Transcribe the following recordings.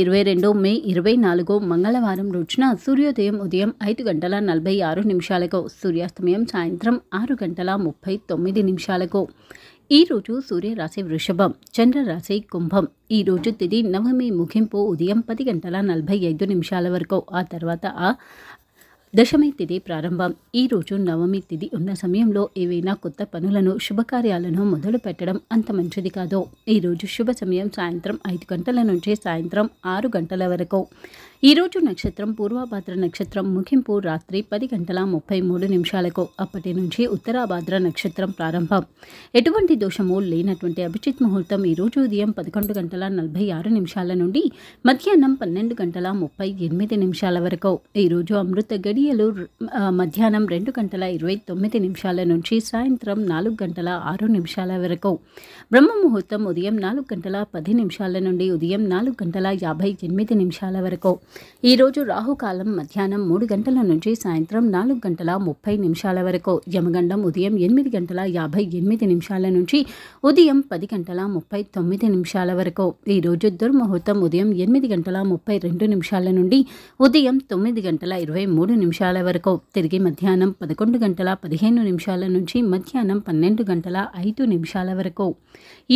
ఇరవై రెండు మే ఇరవై నాలుగు మంగళవారం రోజున సూర్యోదయం ఉదయం ఐదు గంటల నలభై ఆరు నిమిషాలకు సూర్యాస్తమయం సాయంత్రం ఆరు గంటల ముప్పై తొమ్మిది నిమిషాలకు ఈరోజు సూర్యరాశి వృషభం చంద్రరాశి కుంభం ఈరోజు తిది నవమి ముగింపు ఉదయం పది గంటల నలభై ఐదు నిమిషాల వరకు ఆ తర్వాత ఆ దశమి తిది ప్రారంభం ఈ రోజు నవమి తిది ఉన్న సమయంలో ఏవైనా కొత్త పనులను శుభకార్యాలను మొదలు పెట్టడం అంత మంచిది కాదు ఈరోజు శుభ సమయం సాయంత్రం ఐదు గంటల నుంచి సాయంత్రం ఆరు గంటల వరకు ఈరోజు నక్షత్రం పూర్వభాద్ర నక్షత్రం ముగింపు రాత్రి పది గంటల ముప్పై మూడు నిమిషాలకు అప్పటి నుంచి ఉత్తరాభాద్ర నక్షత్రం ప్రారంభం ఎటువంటి దోషము లేనటువంటి అభిజిత్ ముహూర్తం ఈరోజు ఉదయం పదకొండు గంటల నలభై ఆరు నిమిషాల నుండి మధ్యాహ్నం పన్నెండు గంటల ముప్పై ఎనిమిది నిమిషాల వరకు ఈరోజు అమృత గడియలు మధ్యాహ్నం రెండు గంటల ఇరవై తొమ్మిది నిమిషాల నుంచి సాయంత్రం నాలుగు గంటల ఆరు నిమిషాల వరకు బ్రహ్మ ముహూర్తం ఉదయం నాలుగు గంటల పది నిమిషాల నుండి ఉదయం నాలుగు గంటల యాభై ఎనిమిది నిమిషాల వరకు ఈరోజు రాహుకాలం మధ్యాహ్నం మూడు గంటల నుంచి సాయంత్రం నాలుగు గంటల ముప్పై నిమిషాల వరకు యమగండం ఉదయం ఎనిమిది గంటల యాభై ఎనిమిది నిమిషాల నుంచి ఉదయం పది గంటల ముప్పై తొమ్మిది నిమిషాల వరకు ఈరోజు దుర్ముహూర్తం ఉదయం ఎనిమిది గంటల ముప్పై రెండు నిమిషాల నుండి ఉదయం తొమ్మిది గంటల ఇరవై మూడు నిమిషాల వరకు తిరిగి మధ్యాహ్నం పదకొండు గంటల పదిహేను నిమిషాల నుంచి మధ్యాహ్నం పన్నెండు గంటల ఐదు నిమిషాల వరకు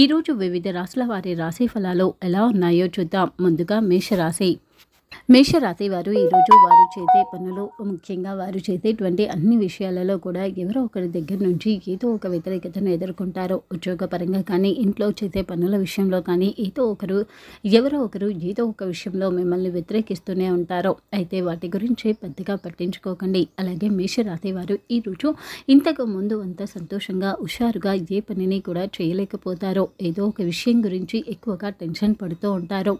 ఈరోజు వివిధ రాశుల వారి రాశి ఫలాలు ఎలా ఉన్నాయో చూద్దాం ముందుగా మేషరాశి మేషరాశి వారు ఈరోజు వారు చేసే పనులు ముఖ్యంగా వారు చేసేటువంటి అన్ని విషయాలలో కూడా ఎవరో ఒకరి దగ్గర నుంచి ఏదో ఒక వ్యతిరేకతను ఎదుర్కొంటారో ఉద్యోగపరంగా కానీ ఇంట్లో చేసే పనుల విషయంలో కానీ ఏదో ఒకరు ఎవరో ఒకరు ఏదో ఒక విషయంలో మిమ్మల్ని వ్యతిరేకిస్తూనే ఉంటారో అయితే వాటి గురించి పెద్దగా పట్టించుకోకండి అలాగే మేషరాశి వారు ఈరోజు ఇంతకు ముందు అంత సంతోషంగా హుషారుగా ఏ పనిని కూడా చేయలేకపోతారో ఏదో ఒక విషయం గురించి ఎక్కువగా టెన్షన్ పడుతూ ఉంటారో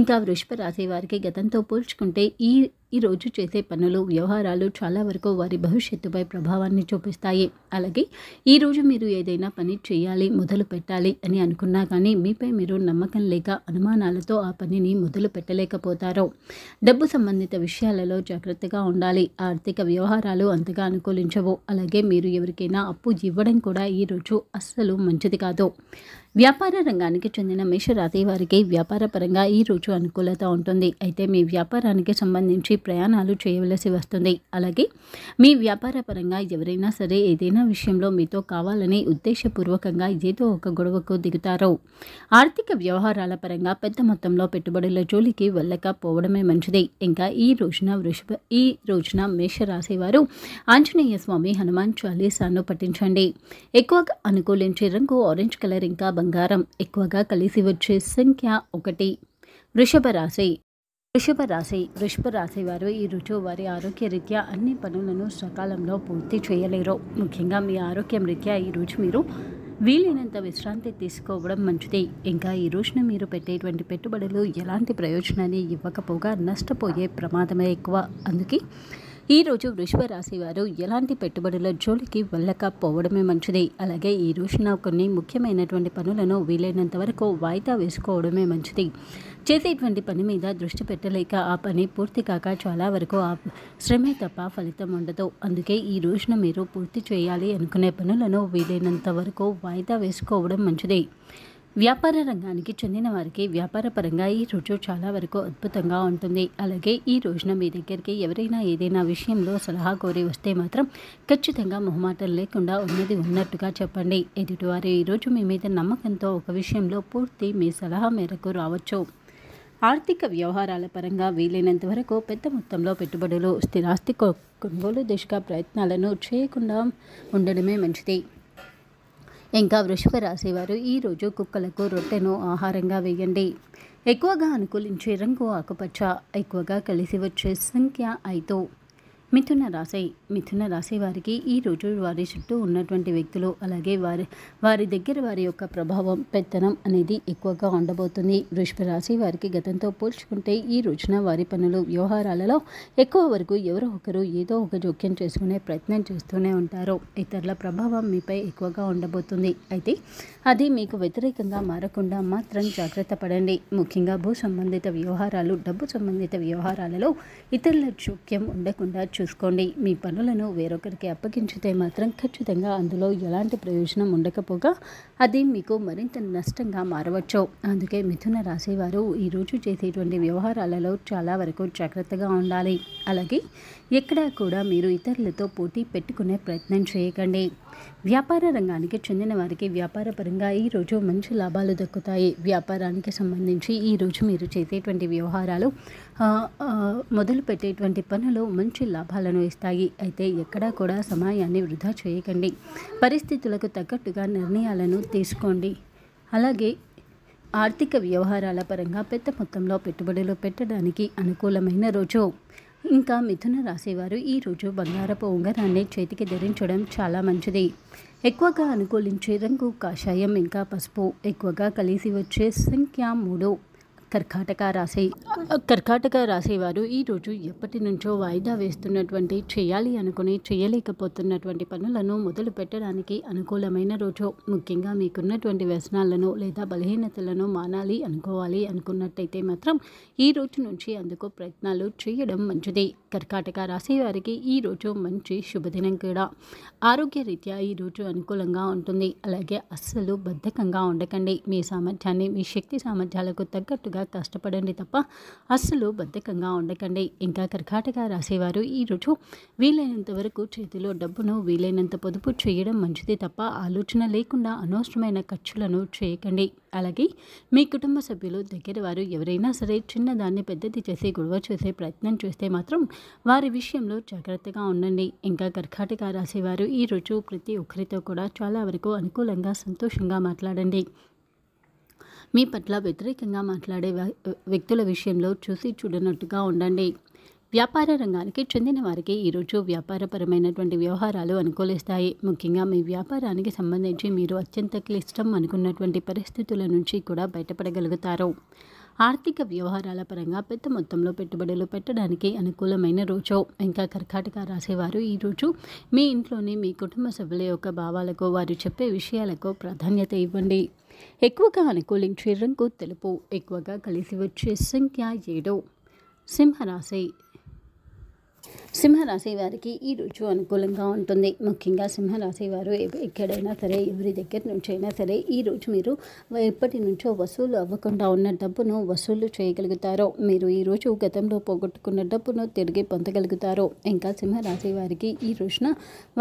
ఇంకా వృషభ రాశి వారికి గతంతో పోల్చుకుంటే ఈ ఈరోజు చేసే పనులు వ్యవహారాలు చాలా వరకు వారి భవిష్యత్తుపై ప్రభావాన్ని చూపిస్తాయి అలాగే ఈరోజు మీరు ఏదైనా పని చేయాలి మొదలు పెట్టాలి అని అనుకున్నా కానీ మీపై మీరు నమ్మకం లేక అనుమానాలతో ఆ పనిని మొదలు పెట్టలేకపోతారు డబ్బు సంబంధిత విషయాలలో జాగ్రత్తగా ఉండాలి ఆర్థిక వ్యవహారాలు అంతగా అనుకూలించవు అలాగే మీరు ఎవరికైనా అప్పు ఇవ్వడం కూడా ఈరోజు అస్సలు మంచిది కాదు వ్యాపార రంగానికి చెందిన మేషరాశి వారికి వ్యాపారపరంగా ఈరోజు అనుకూలత ఉంటుంది అయితే మీ వ్యాపారానికి సంబంధించి ప్రయాణాలు చేయవలసి వస్తుంది అలాగే మీ వ్యాపార పరంగా ఎవరైనా సరే ఏదైనా విషయంలో మీతో కావాలని ఉద్దేశపూర్వకంగా ఏదో ఒక గొడవకు దిగుతారు ఆర్థిక వ్యవహారాల పరంగా పెద్ద మొత్తంలో పెట్టుబడుల జోలికి వెళ్ళకపోవడమే మంచిది ఇంకా ఈ రోజున వృషభ ఈ రోజున మేషరాశి వారు ఆంజనేయ స్వామి హనుమాన్ చాలీసాను పఠించండి ఎక్కువగా అనుకూలించే రంగు ఆరెంజ్ కలర్ ఇంకా బంగారం ఎక్కువగా కలిసి వచ్చే సంఖ్య ఒకటి వృషభ రాశి వృషభ రాశి వృషభ రాశి వారు ఈ రుచు వారి ఆరోగ్య రీత్యా అన్ని పనులను సకాలంలో పూర్తి చేయలేరు ముఖ్యంగా మీ ఆరోగ్యం రీత్యా ఈ రోజు మీరు వీలైనంత విశ్రాంతి తీసుకోవడం మంచిది ఇంకా ఈ రోజున మీరు పెట్టేటువంటి పెట్టుబడులు ఎలాంటి ప్రయోజనాన్ని ఇవ్వకపోగా నష్టపోయే ప్రమాదమే ఎక్కువ అందుకే ఈరోజు వృషభ రాశి వారు ఎలాంటి పెట్టుబడుల జోలికి వెళ్ళకపోవడమే మంచిది అలాగే ఈ రోజున కొన్ని ముఖ్యమైనటువంటి పనులను వీలైనంత వరకు వాయిదా వేసుకోవడమే మంచిది చేసేటువంటి పని మీద దృష్టి పెట్టలేక ఆ పని పూర్తి కాక చాలా వరకు ఆ శ్రమే తప్ప ఫలితం ఉండదు అందుకే ఈ రోజున మీరు పూర్తి చేయాలి అనుకునే పనులను వీలైనంత వరకు వాయిదా వేసుకోవడం మంచిది వ్యాపార రంగానికి చెందిన వారికి వ్యాపారపరంగా ఈ రోజు చాలా వరకు అద్భుతంగా ఉంటుంది అలాగే ఈ రోజున మీ దగ్గరికి ఎవరైనా ఏదైనా విషయంలో సలహా కోరి వస్తే మాత్రం ఖచ్చితంగా మొహమాటం లేకుండా ఉన్నది ఉన్నట్టుగా చెప్పండి ఎదుటివారు ఈరోజు మీ మీద నమ్మకంతో ఒక విషయంలో పూర్తి మీ సలహా మేరకు రావచ్చు ఆర్థిక వ్యవహారాల పరంగా వీలైనంత వరకు పెద్ద మొత్తంలో పెట్టుబడులు స్థిరాస్తి కొనుగోలు దిశగా ప్రయత్నాలను చేయకుండా ఉండడమే మంచిది ఇంకా వృషభ రాశివారు ఈరోజు కుక్కలకు రొట్టెను ఆహారంగా వేయండి ఎక్కువగా అనుకూలించే రంగు ఆకుపచ్చ ఎక్కువగా కలిసి వచ్చే సంఖ్య ఐదు మిథున రాశి మిథున రాశి వారికి ఈ రోజు వారి చుట్టూ ఉన్నటువంటి వ్యక్తులు అలాగే వారి వారి దగ్గర వారి యొక్క ప్రభావం పెత్తనం అనేది ఎక్కువగా ఉండబోతుంది వృషభ రాశి వారికి గతంతో పోల్చుకుంటే ఈ రోజున వారి పనులు వ్యవహారాలలో ఎక్కువ వరకు ఎవరో ఒకరు ఏదో ఒక జోక్యం చేసుకునే ప్రయత్నం చేస్తూనే ఉంటారు ఇతరుల ప్రభావం మీపై ఎక్కువగా ఉండబోతుంది అయితే అది మీకు వ్యతిరేకంగా మారకుండా మాత్రం జాగ్రత్త పడండి ముఖ్యంగా భూ సంబంధిత వ్యవహారాలు డబ్బు సంబంధిత వ్యవహారాలలో ఇతరుల జోక్యం ఉండకుండా చూసుకోండి మీ పనులను వేరొకరికి అప్పగించితే మాత్రం ఖచ్చితంగా అందులో ఎలాంటి ప్రయోజనం ఉండకపోగా అది మీకు మరింత నష్టంగా మారవచ్చు అందుకే మిథున రాశి వారు ఈరోజు చేసేటువంటి వ్యవహారాలలో చాలా వరకు జాగ్రత్తగా ఉండాలి అలాగే ఎక్కడా కూడా మీరు ఇతరులతో పోటీ పెట్టుకునే ప్రయత్నం చేయకండి వ్యాపార రంగానికి చెందిన వారికి వ్యాపార పరంగా ఈరోజు మంచి లాభాలు దక్కుతాయి వ్యాపారానికి సంబంధించి ఈరోజు మీరు చేసేటువంటి వ్యవహారాలు మొదలు పెట్టేటువంటి పనులు మంచి లాభాలను ఇస్తాయి అయితే ఎక్కడా కూడా సమయాన్ని వృధా చేయకండి పరిస్థితులకు తగ్గట్టుగా నిర్ణయాలను తీసుకోండి అలాగే ఆర్థిక వ్యవహారాల పరంగా పెద్ద మొత్తంలో పెట్టుబడులు పెట్టడానికి అనుకూలమైన రోజు ఇంకా మిథున ఈ ఈరోజు బంగారపు ఉంగరాన్ని చేతికి ధరించడం చాలా మంచిది ఎక్కువగా అనుకూలించే రంగు కాషాయం ఇంకా పసుపు ఎక్కువగా కలిసి వచ్చే సంఖ్య మూడు కర్కాటక రాసే కర్కాటక రాసేవారు ఈరోజు ఎప్పటి నుంచో వాయిదా వేస్తున్నటువంటి చేయాలి అనుకుని చేయలేకపోతున్నటువంటి పనులను మొదలు పెట్టడానికి అనుకూలమైన రోజు ముఖ్యంగా మీకున్నటువంటి వ్యసనాలను లేదా బలహీనతలను మానాలి అనుకోవాలి అనుకున్నట్టయితే మాత్రం ఈ రోజు నుంచి అందుకు ప్రయత్నాలు చేయడం మంచిది కర్కాటక రాసేవారికి ఈరోజు మంచి శుభదినం కూడా ఆరోగ్యరీత్యా ఈరోజు అనుకూలంగా ఉంటుంది అలాగే అస్సలు బద్ధకంగా ఉండకండి మీ సామర్థ్యాన్ని మీ శక్తి సామర్థ్యాలకు తగ్గట్టుగా బాగా కష్టపడండి తప్ప అస్సలు బద్ధకంగా ఉండకండి ఇంకా కర్కాటక రాసేవారు ఈరోజు వీలైనంత వరకు చేతిలో డబ్బును వీలైనంత పొదుపు చేయడం మంచిది తప్ప ఆలోచన లేకుండా అనవసరమైన ఖర్చులను చేయకండి అలాగే మీ కుటుంబ సభ్యులు దగ్గర వారు ఎవరైనా సరే చిన్నదాన్ని పెద్దది చేసి గొడవ చేసే ప్రయత్నం చేస్తే మాత్రం వారి విషయంలో జాగ్రత్తగా ఉండండి ఇంకా కర్కాటక రాసేవారు ఈరోజు ప్రతి ఒక్కరితో కూడా చాలా వరకు అనుకూలంగా సంతోషంగా మాట్లాడండి మీ పట్ల వ్యతిరేకంగా మాట్లాడే వ్యక్తుల విషయంలో చూసి చూడనట్టుగా ఉండండి వ్యాపార రంగానికి చెందిన వారికి ఈరోజు వ్యాపారపరమైనటువంటి వ్యవహారాలు అనుకూలిస్తాయి ముఖ్యంగా మీ వ్యాపారానికి సంబంధించి మీరు అత్యంత క్లిష్టం అనుకున్నటువంటి పరిస్థితుల నుంచి కూడా బయటపడగలుగుతారు ఆర్థిక వ్యవహారాల పరంగా పెద్ద మొత్తంలో పెట్టుబడులు పెట్టడానికి అనుకూలమైన రోజు ఇంకా కర్కాటక రాసేవారు ఈరోజు మీ ఇంట్లోని మీ కుటుంబ సభ్యుల యొక్క భావాలకు వారు చెప్పే విషయాలకు ప్రాధాన్యత ఇవ్వండి ఎక్కువగా అనుకూలించే రంగు తెలుపు ఎక్కువగా కలిసి వచ్చే సంఖ్య ఏడు సింహరాశి సింహరాశి వారికి ఈ రుచు అనుకూలంగా ఉంటుంది ముఖ్యంగా సింహరాశి వారు ఎక్కడైనా సరే ఎవరి దగ్గర నుంచైనా సరే ఈరోజు మీరు ఎప్పటి నుంచో వసూలు అవ్వకుండా ఉన్న డబ్బును వసూలు చేయగలుగుతారు మీరు ఈరోజు గతంలో పోగొట్టుకున్న డబ్బును తిరిగి పొందగలుగుతారు ఇంకా సింహరాశి వారికి ఈ రోజున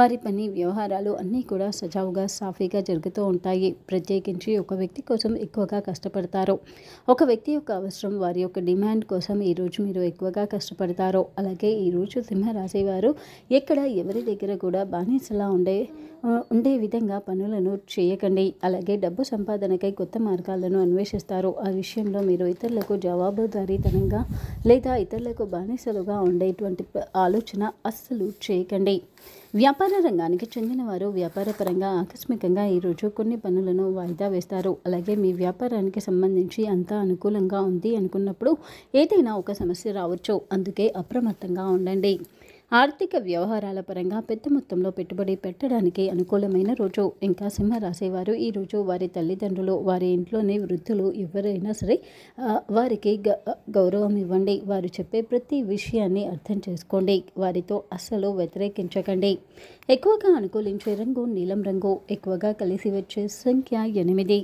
వారి పని వ్యవహారాలు అన్నీ కూడా సజావుగా సాఫీగా జరుగుతూ ఉంటాయి ప్రత్యేకించి ఒక వ్యక్తి కోసం ఎక్కువగా కష్టపడతారు ఒక వ్యక్తి యొక్క అవసరం వారి యొక్క డిమాండ్ కోసం ఈరోజు మీరు ఎక్కువగా కష్టపడతారు అలాగే ఈరోజు సింహ రాశివారు ఎక్కడ ఎవరి దగ్గర కూడా బానిసలా ఉండే ఉండే విధంగా పనులను చేయకండి అలాగే డబ్బు సంపాదనకై కొత్త మార్గాలను అన్వేషిస్తారు ఆ విషయంలో మీరు ఇతరులకు జవాబుదారీతనంగా లేదా ఇతరులకు బానిసలుగా ఉండేటువంటి ఆలోచన అస్సలు చేయకండి వ్యాపార రంగానికి చెందిన వారు వ్యాపారపరంగా ఆకస్మికంగా ఈరోజు కొన్ని పనులను వాయిదా వేస్తారు అలాగే మీ వ్యాపారానికి సంబంధించి అంతా అనుకూలంగా ఉంది అనుకున్నప్పుడు ఏదైనా ఒక సమస్య రావచ్చు అందుకే అప్రమత్తంగా ఉండండి ఆర్థిక వ్యవహారాల పరంగా పెద్ద మొత్తంలో పెట్టుబడి పెట్టడానికి అనుకూలమైన రోజు ఇంకా సింహ రాసేవారు ఈ రోజు వారి తల్లిదండ్రులు వారి ఇంట్లోని వృద్ధులు ఎవరైనా సరే వారికి గౌరవం ఇవ్వండి వారు చెప్పే ప్రతి విషయాన్ని అర్థం చేసుకోండి వారితో అస్సలు వ్యతిరేకించకండి ఎక్కువగా అనుకూలించే రంగు నీలం రంగు ఎక్కువగా కలిసి వచ్చే సంఖ్య ఎనిమిది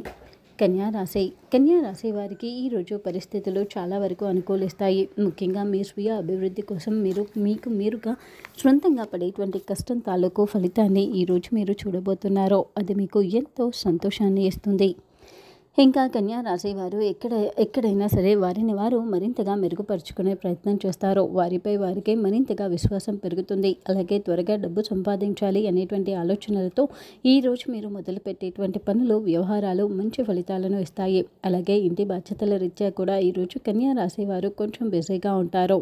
కన్యారాశి కన్యారాశి వారికి ఈరోజు పరిస్థితులు చాలా వరకు అనుకూలిస్తాయి ముఖ్యంగా మీ స్వీయ అభివృద్ధి కోసం మీరు మీకు మీరుగా సొంతంగా పడేటువంటి కష్టం తాలూకు ఫలితాన్ని ఈరోజు మీరు చూడబోతున్నారో అది మీకు ఎంతో సంతోషాన్ని ఇస్తుంది ఇంకా కన్యా రాశి వారు ఎక్కడ ఎక్కడైనా సరే వారిని వారు మరింతగా మెరుగుపరుచుకునే ప్రయత్నం చేస్తారు వారిపై వారికి మరింతగా విశ్వాసం పెరుగుతుంది అలాగే త్వరగా డబ్బు సంపాదించాలి అనేటువంటి ఆలోచనలతో ఈరోజు మీరు మొదలుపెట్టేటువంటి పనులు వ్యవహారాలు మంచి ఫలితాలను ఇస్తాయి అలాగే ఇంటి బాధ్యతల రీత్యా కూడా ఈరోజు కన్యా రాశి వారు కొంచెం బిజీగా ఉంటారు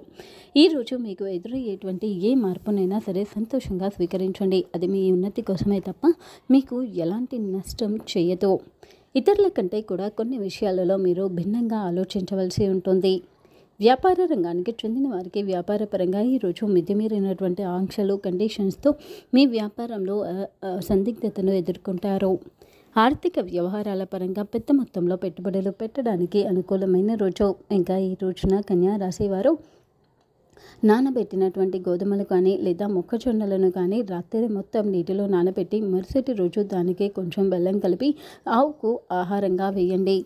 ఈరోజు మీకు ఎదురయ్యేటువంటి ఏ మార్పునైనా సరే సంతోషంగా స్వీకరించండి అది మీ ఉన్నతి కోసమే తప్ప మీకు ఎలాంటి నష్టం చేయదు ఇతరుల కంటే కూడా కొన్ని విషయాలలో మీరు భిన్నంగా ఆలోచించవలసి ఉంటుంది వ్యాపార రంగానికి చెందిన వారికి వ్యాపారపరంగా ఈరోజు మితిమీరినటువంటి ఆంక్షలు కండిషన్స్తో మీ వ్యాపారంలో సందిగ్ధతను ఎదుర్కొంటారు ఆర్థిక వ్యవహారాల పరంగా పెద్ద మొత్తంలో పెట్టుబడులు పెట్టడానికి అనుకూలమైన రోజు ఇంకా ఈ రోజున కన్యా వారు నానబెట్టినటువంటి గోధుమలు కానీ లేదా మొక్కజొన్నలను కానీ రాత్రి మొత్తం నీటిలో నానబెట్టి మరుసటి రోజు దానికి కొంచెం బెల్లం కలిపి ఆవుకు ఆహారంగా వేయండి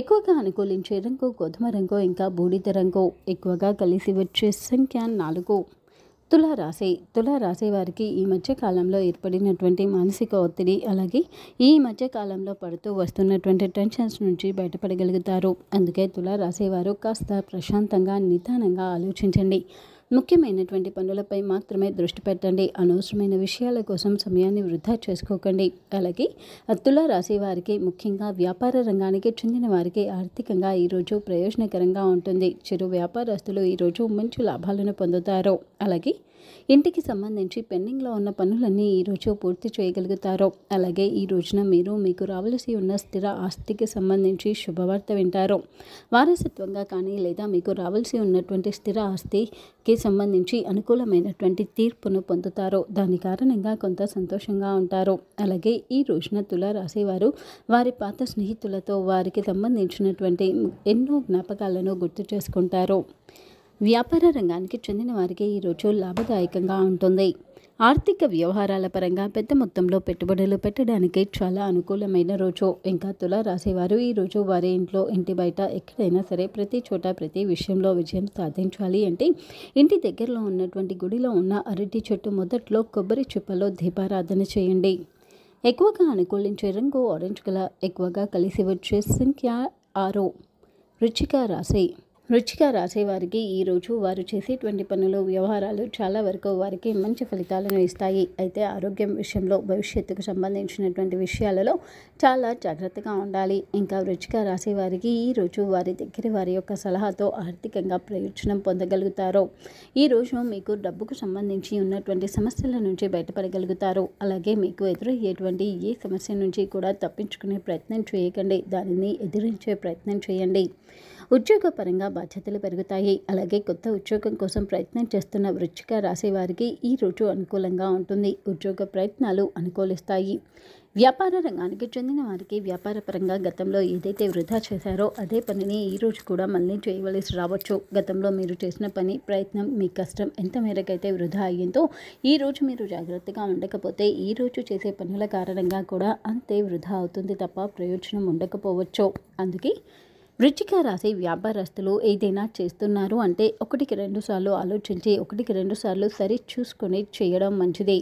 ఎక్కువగా అనుకూలించే రంగు గోధుమ రంగు ఇంకా బూడిద రంగు ఎక్కువగా కలిసి వచ్చే సంఖ్య నాలుగు తులారాశి తులారాశి వారికి ఈ మధ్యకాలంలో ఏర్పడినటువంటి మానసిక ఒత్తిడి అలాగే ఈ మధ్యకాలంలో పడుతూ వస్తున్నటువంటి టెన్షన్స్ నుంచి బయటపడగలుగుతారు అందుకే తులారాశి వారు కాస్త ప్రశాంతంగా నిదానంగా ఆలోచించండి ముఖ్యమైనటువంటి పనులపై మాత్రమే దృష్టి పెట్టండి అనవసరమైన విషయాల కోసం సమయాన్ని వృధా చేసుకోకండి అలాగే రాశి వారికి ముఖ్యంగా వ్యాపార రంగానికి చెందిన వారికి ఆర్థికంగా ఈరోజు ప్రయోజనకరంగా ఉంటుంది చిరు వ్యాపారస్తులు ఈరోజు మంచి లాభాలను పొందుతారు అలాగే ఇంటికి సంబంధించి పెండింగ్లో ఉన్న పనులన్నీ ఈరోజు పూర్తి చేయగలుగుతారో అలాగే ఈ రోజున మీరు మీకు రావలసి ఉన్న స్థిర ఆస్తికి సంబంధించి శుభవార్త వింటారు వారసత్వంగా కానీ లేదా మీకు రావాల్సి ఉన్నటువంటి స్థిర ఆస్తికి సంబంధించి అనుకూలమైనటువంటి తీర్పును పొందుతారు దాని కారణంగా కొంత సంతోషంగా ఉంటారు అలాగే ఈ రోజున తుల రాసేవారు వారి పాత స్నేహితులతో వారికి సంబంధించినటువంటి ఎన్నో జ్ఞాపకాలను గుర్తు చేసుకుంటారు వ్యాపార రంగానికి చెందిన వారికి ఈరోజు లాభదాయకంగా ఉంటుంది ఆర్థిక వ్యవహారాల పరంగా పెద్ద మొత్తంలో పెట్టుబడులు పెట్టడానికి చాలా అనుకూలమైన రోజు ఇంకా తుల రాసేవారు ఈరోజు వారి ఇంట్లో ఇంటి బయట ఎక్కడైనా సరే ప్రతి చోట ప్రతి విషయంలో విజయం సాధించాలి అంటే ఇంటి దగ్గరలో ఉన్నటువంటి గుడిలో ఉన్న అరటి చెట్టు మొదట్లో కొబ్బరి చుప్పలో దీపారాధన చేయండి ఎక్కువగా అనుకూలించే రంగు ఆరెంజ్ కలర్ ఎక్కువగా కలిసి వచ్చే సంఖ్య ఆరు రుచిక రాశి రుచిగా రాసేవారికి ఈరోజు వారు చేసేటువంటి పనులు వ్యవహారాలు చాలా వరకు వారికి మంచి ఫలితాలను ఇస్తాయి అయితే ఆరోగ్యం విషయంలో భవిష్యత్తుకు సంబంధించినటువంటి విషయాలలో చాలా జాగ్రత్తగా ఉండాలి ఇంకా రుచిగా రాసేవారికి ఈరోజు వారి దగ్గర వారి యొక్క సలహాతో ఆర్థికంగా ప్రయోజనం పొందగలుగుతారు ఈరోజు మీకు డబ్బుకు సంబంధించి ఉన్నటువంటి సమస్యల నుంచి బయటపడగలుగుతారు అలాగే మీకు ఎదురయ్యేటువంటి ఏ సమస్య నుంచి కూడా తప్పించుకునే ప్రయత్నం చేయకండి దానిని ఎదిరించే ప్రయత్నం చేయండి ఉద్యోగపరంగా బాధ్యతలు పెరుగుతాయి అలాగే కొత్త ఉద్యోగం కోసం ప్రయత్నం చేస్తున్న వృచ్చిక రాసేవారికి వారికి ఈ రోజు అనుకూలంగా ఉంటుంది ఉద్యోగ ప్రయత్నాలు అనుకూలిస్తాయి వ్యాపార రంగానికి చెందిన వారికి వ్యాపారపరంగా గతంలో ఏదైతే వృధా చేశారో అదే పనిని ఈరోజు కూడా మళ్ళీ చేయవలసి రావచ్చు గతంలో మీరు చేసిన పని ప్రయత్నం మీ కష్టం ఎంత మేరకైతే వృధా అయ్యిందో ఈరోజు మీరు జాగ్రత్తగా ఉండకపోతే ఈరోజు చేసే పనుల కారణంగా కూడా అంతే వృధా అవుతుంది తప్ప ప్రయోజనం ఉండకపోవచ్చు అందుకే వృచ్చిక రాశి వ్యాపారస్తులు ఏదైనా చేస్తున్నారు అంటే ఒకటికి రెండుసార్లు ఆలోచించి ఒకటికి రెండుసార్లు సరి చూసుకొని చేయడం మంచిది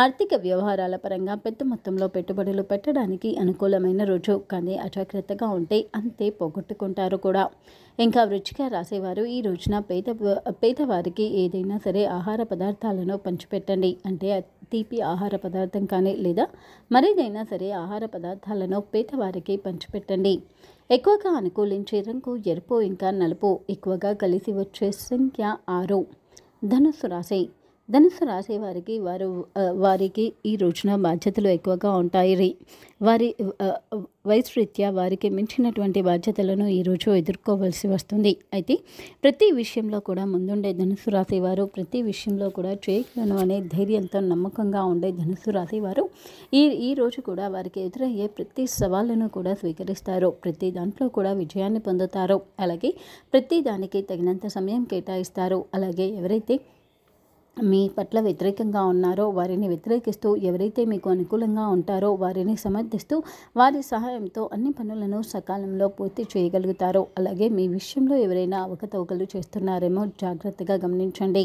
ఆర్థిక వ్యవహారాల పరంగా పెద్ద మొత్తంలో పెట్టుబడులు పెట్టడానికి అనుకూలమైన రోజు కానీ అజాగ్రత్తగా ఉంటే అంతే పోగొట్టుకుంటారు కూడా ఇంకా వృచ్చిక రాసేవారు ఈ రోజున పేద పేదవారికి ఏదైనా సరే ఆహార పదార్థాలను పంచిపెట్టండి అంటే తీపి ఆహార పదార్థం కానీ లేదా మరేదైనా సరే ఆహార పదార్థాలను పేదవారికి పంచిపెట్టండి ఎక్కువగా అనుకూలించే రంగు ఎరుపు ఇంకా నలుపు ఎక్కువగా కలిసి వచ్చే సంఖ్య ఆరు ధనుసు రాశి ధనుసు రాసేవారికి వారికి వారు వారికి ఈ రోజున బాధ్యతలు ఎక్కువగా ఉంటాయి వారి వయసు వారికి మించినటువంటి బాధ్యతలను ఈరోజు ఎదుర్కోవలసి వస్తుంది అయితే ప్రతి విషయంలో కూడా ముందుండే ధనుసు రాశి వారు ప్రతి విషయంలో కూడా చేయగలను అనే ధైర్యంతో నమ్మకంగా ఉండే ధనుసు రాశి వారు ఈ ఈ రోజు కూడా వారికి ఎదురయ్యే ప్రతి సవాళ్ళను కూడా స్వీకరిస్తారు ప్రతి దాంట్లో కూడా విజయాన్ని పొందుతారు అలాగే ప్రతి దానికి తగినంత సమయం కేటాయిస్తారు అలాగే ఎవరైతే మీ పట్ల వ్యతిరేకంగా ఉన్నారో వారిని వ్యతిరేకిస్తూ ఎవరైతే మీకు అనుకూలంగా ఉంటారో వారిని సమర్థిస్తూ వారి సహాయంతో అన్ని పనులను సకాలంలో పూర్తి చేయగలుగుతారు అలాగే మీ విషయంలో ఎవరైనా అవకతవకలు చేస్తున్నారేమో జాగ్రత్తగా గమనించండి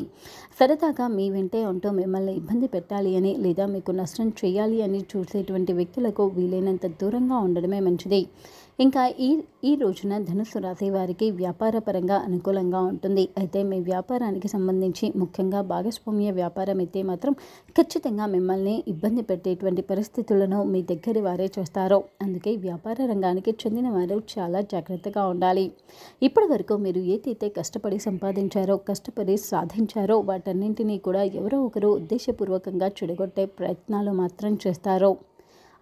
సరదాగా మీ వెంటే ఉంటూ మిమ్మల్ని ఇబ్బంది పెట్టాలి అని లేదా మీకు నష్టం చేయాలి అని చూసేటువంటి వ్యక్తులకు వీలైనంత దూరంగా ఉండడమే మంచిది ఇంకా ఈ ఈ రోజున ధనుసు రాశి వారికి వ్యాపారపరంగా అనుకూలంగా ఉంటుంది అయితే మీ వ్యాపారానికి సంబంధించి ముఖ్యంగా భాగస్వామ్య వ్యాపారం అయితే మాత్రం ఖచ్చితంగా మిమ్మల్ని ఇబ్బంది పెట్టేటువంటి పరిస్థితులను మీ దగ్గర వారే చూస్తారు అందుకే వ్యాపార రంగానికి చెందిన వారు చాలా జాగ్రత్తగా ఉండాలి ఇప్పటి వరకు మీరు ఏదైతే కష్టపడి సంపాదించారో కష్టపడి సాధించారో వాటన్నింటినీ కూడా ఎవరో ఒకరు ఉద్దేశపూర్వకంగా చెడగొట్టే ప్రయత్నాలు మాత్రం చేస్తారు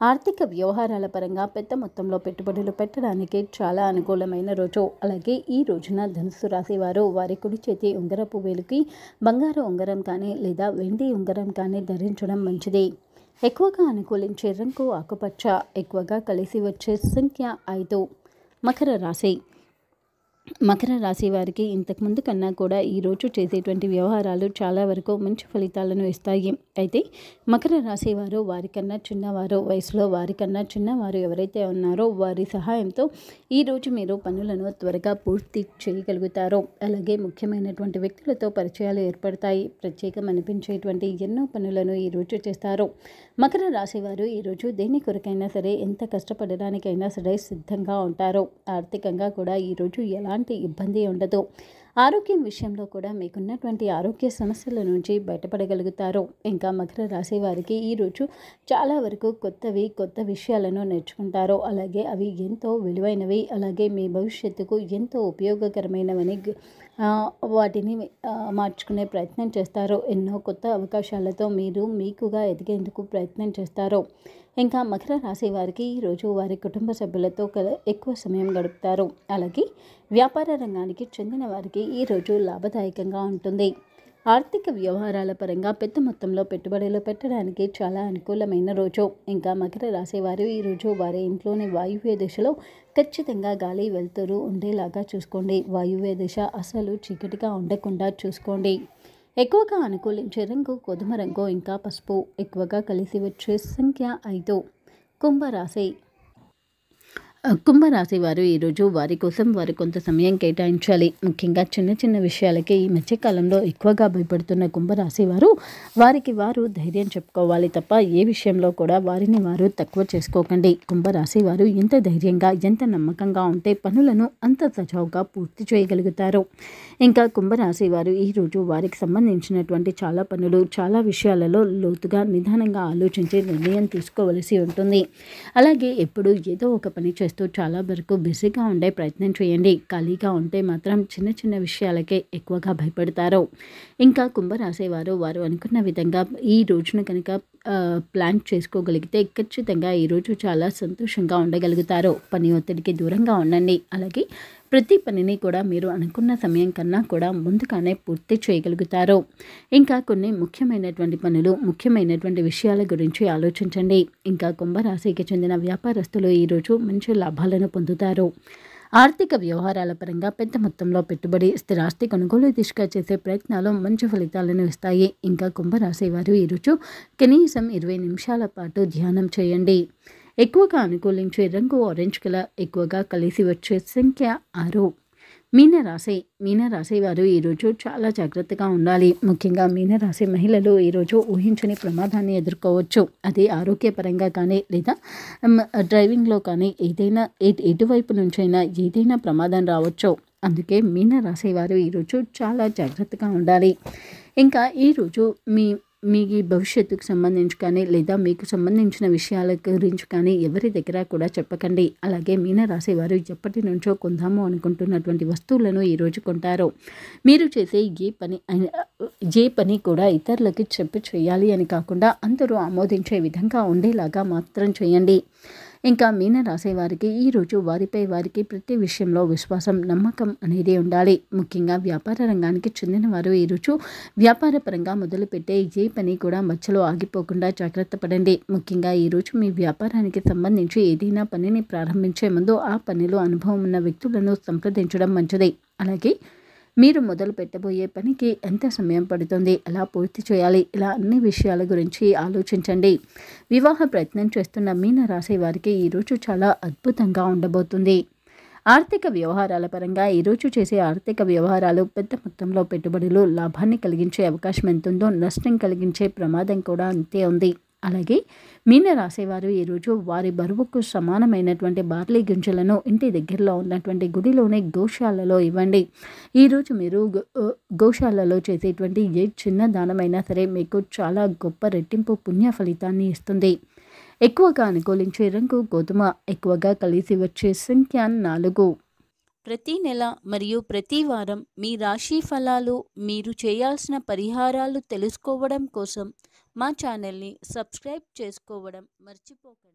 ఆర్థిక వ్యవహారాల పరంగా పెద్ద మొత్తంలో పెట్టుబడులు పెట్టడానికి చాలా అనుకూలమైన రోజు అలాగే ఈ రోజున ధనుసు రాశి వారు వారి కుడి చేతి ఉంగరపు వేలుకి బంగారు ఉంగరం కానీ లేదా వెండి ఉంగరం కానీ ధరించడం మంచిది ఎక్కువగా అనుకూలించే రంగు ఆకుపచ్చ ఎక్కువగా కలిసి వచ్చే సంఖ్య ఐదు మకర రాశి మకర రాశి వారికి ఇంతకుముందు కన్నా కూడా ఈరోజు చేసేటువంటి వ్యవహారాలు చాలా వరకు మంచి ఫలితాలను ఇస్తాయి అయితే మకర రాశి వారు వారికన్నా చిన్నవారు వయసులో వారికన్నా చిన్నవారు ఎవరైతే ఉన్నారో వారి సహాయంతో ఈరోజు మీరు పనులను త్వరగా పూర్తి చేయగలుగుతారు అలాగే ముఖ్యమైనటువంటి వ్యక్తులతో పరిచయాలు ఏర్పడతాయి ప్రత్యేకం అనిపించేటువంటి ఎన్నో పనులను ఈరోజు చేస్తారు మకర రాశి వారు ఈరోజు దేని కొరకైనా సరే ఎంత కష్టపడడానికైనా సరే సిద్ధంగా ఉంటారో ఆర్థికంగా కూడా ఈరోజు ఎలాంటి ఇబ్బంది ఉండదు ఆరోగ్యం విషయంలో కూడా మీకున్నటువంటి ఆరోగ్య సమస్యల నుంచి బయటపడగలుగుతారు ఇంకా మకర రాశి వారికి ఈరోజు చాలా వరకు కొత్తవి కొత్త విషయాలను నేర్చుకుంటారు అలాగే అవి ఎంతో విలువైనవి అలాగే మీ భవిష్యత్తుకు ఎంతో ఉపయోగకరమైనవని వాటిని మార్చుకునే ప్రయత్నం చేస్తారో ఎన్నో కొత్త అవకాశాలతో మీరు మీకుగా ఎదిగేందుకు ప్రయత్నం చేస్తారో ఇంకా మకర రాశి వారికి ఈరోజు వారి కుటుంబ సభ్యులతో ఎక్కువ సమయం గడుపుతారు అలాగే వ్యాపార రంగానికి చెందిన వారికి ఈరోజు లాభదాయకంగా ఉంటుంది ఆర్థిక వ్యవహారాల పరంగా పెద్ద మొత్తంలో పెట్టుబడులు పెట్టడానికి చాలా అనుకూలమైన రోజు ఇంకా మకర రాశి వారు ఈరోజు వారి ఇంట్లోని వాయువ్య దిశలో ఖచ్చితంగా గాలి వెళ్తురు ఉండేలాగా చూసుకోండి వాయువ్య దిశ అసలు చీకటిగా ఉండకుండా చూసుకోండి ఎక్కువగా అనుకూలించే రంగు గోధుమ రంగు ఇంకా పసుపు ఎక్కువగా కలిసి వచ్చే సంఖ్య ఐదు కుంభరాశి కుంభరాశి వారు ఈరోజు వారి కోసం వారు కొంత సమయం కేటాయించాలి ముఖ్యంగా చిన్న చిన్న విషయాలకే ఈ మధ్యకాలంలో ఎక్కువగా భయపడుతున్న కుంభరాశి వారు వారికి వారు ధైర్యం చెప్పుకోవాలి తప్ప ఏ విషయంలో కూడా వారిని వారు తక్కువ చేసుకోకండి కుంభరాశి వారు ఎంత ధైర్యంగా ఎంత నమ్మకంగా ఉంటే పనులను అంత సజావుగా పూర్తి చేయగలుగుతారు ఇంకా కుంభరాశి వారు ఈరోజు వారికి సంబంధించినటువంటి చాలా పనులు చాలా విషయాలలో లోతుగా నిదానంగా ఆలోచించి నిర్ణయం తీసుకోవలసి ఉంటుంది అలాగే ఎప్పుడు ఏదో ఒక పని చేస్తారు చేస్తూ చాలా వరకు బిజీగా ఉండే ప్రయత్నం చేయండి ఖాళీగా ఉంటే మాత్రం చిన్న చిన్న విషయాలకే ఎక్కువగా భయపడతారు ఇంకా కుంభరాశి వారు వారు అనుకున్న విధంగా ఈ రోజును కనుక ప్లాన్ చేసుకోగలిగితే ఖచ్చితంగా ఈరోజు చాలా సంతోషంగా ఉండగలుగుతారు పని ఒత్తిడికి దూరంగా ఉండండి అలాగే ప్రతి పనిని కూడా మీరు అనుకున్న సమయం కన్నా కూడా ముందుగానే పూర్తి చేయగలుగుతారు ఇంకా కొన్ని ముఖ్యమైనటువంటి పనులు ముఖ్యమైనటువంటి విషయాల గురించి ఆలోచించండి ఇంకా కుంభరాశికి చెందిన వ్యాపారస్తులు ఈరోజు మంచి లాభాలను పొందుతారు ఆర్థిక వ్యవహారాల పరంగా పెద్ద మొత్తంలో పెట్టుబడి స్థిరాస్తి కొనుగోలు దిశగా చేసే ప్రయత్నాలు మంచి ఫలితాలను ఇస్తాయి ఇంకా కుంభరాశి వారు ఈరోజు కనీసం ఇరవై నిమిషాల పాటు ధ్యానం చేయండి ఎక్కువగా అనుకూలించే రంగు ఆరెంజ్ కలర్ ఎక్కువగా కలిసి వచ్చే సంఖ్య ఆరు మీనరాశి మీనరాశి వారు ఈరోజు చాలా జాగ్రత్తగా ఉండాలి ముఖ్యంగా మీనరాశి మహిళలు ఈరోజు ఊహించని ప్రమాదాన్ని ఎదుర్కోవచ్చు అది ఆరోగ్యపరంగా కానీ లేదా డ్రైవింగ్లో కానీ ఏదైనా ఎటువైపు నుంచైనా ఏదైనా ప్రమాదం రావచ్చు అందుకే మీనరాశి వారు ఈరోజు చాలా జాగ్రత్తగా ఉండాలి ఇంకా ఈరోజు మీ మీ భవిష్యత్తుకు సంబంధించి కానీ లేదా మీకు సంబంధించిన విషయాల గురించి కానీ ఎవరి దగ్గర కూడా చెప్పకండి అలాగే మీన వారు ఎప్పటి నుంచో కొందాము అనుకుంటున్నటువంటి వస్తువులను ఈరోజు కొంటారు మీరు చేసే ఏ పని ఏ పని కూడా ఇతరులకి చెప్పి చేయాలి అని కాకుండా అందరూ ఆమోదించే విధంగా ఉండేలాగా మాత్రం చేయండి ఇంకా రాసేవారికి ఈ ఈరోజు వారిపై వారికి ప్రతి విషయంలో విశ్వాసం నమ్మకం అనేది ఉండాలి ముఖ్యంగా వ్యాపార రంగానికి చెందిన వారు ఈరోజు వ్యాపార పరంగా మొదలుపెట్టే ఏ పని కూడా మధ్యలో ఆగిపోకుండా జాగ్రత్త పడండి ముఖ్యంగా ఈరోజు మీ వ్యాపారానికి సంబంధించి ఏదైనా పనిని ప్రారంభించే ముందు ఆ పనిలో అనుభవం ఉన్న వ్యక్తులను సంప్రదించడం మంచిది అలాగే మీరు మొదలు పెట్టబోయే పనికి ఎంత సమయం పడుతుంది ఎలా పూర్తి చేయాలి ఇలా అన్ని విషయాల గురించి ఆలోచించండి వివాహ ప్రయత్నం చేస్తున్న మీన రాసే వారికి ఈరోజు చాలా అద్భుతంగా ఉండబోతుంది ఆర్థిక వ్యవహారాల పరంగా ఈరోజు చేసే ఆర్థిక వ్యవహారాలు పెద్ద మొత్తంలో పెట్టుబడులు లాభాన్ని కలిగించే అవకాశం ఎంతుందో నష్టం కలిగించే ప్రమాదం కూడా అంతే ఉంది అలాగే రాసేవారు ఈరోజు వారి బరువుకు సమానమైనటువంటి బార్లీ గింజలను ఇంటి దగ్గరలో ఉన్నటువంటి గుడిలోనే గోశాలలో ఇవ్వండి ఈరోజు మీరు గోశాలలో చేసేటువంటి ఏ చిన్న దానమైనా సరే మీకు చాలా గొప్ప రెట్టింపు పుణ్య ఫలితాన్ని ఇస్తుంది ఎక్కువగా అనుకూలించే రంగు గోధుమ ఎక్కువగా కలిసి వచ్చే సంఖ్య నాలుగు ప్రతి నెల మరియు ప్రతి వారం మీ రాశి ఫలాలు మీరు చేయాల్సిన పరిహారాలు తెలుసుకోవడం కోసం మా ఛానల్ని సబ్స్క్రైబ్ చేసుకోవడం మర్చిపోకండి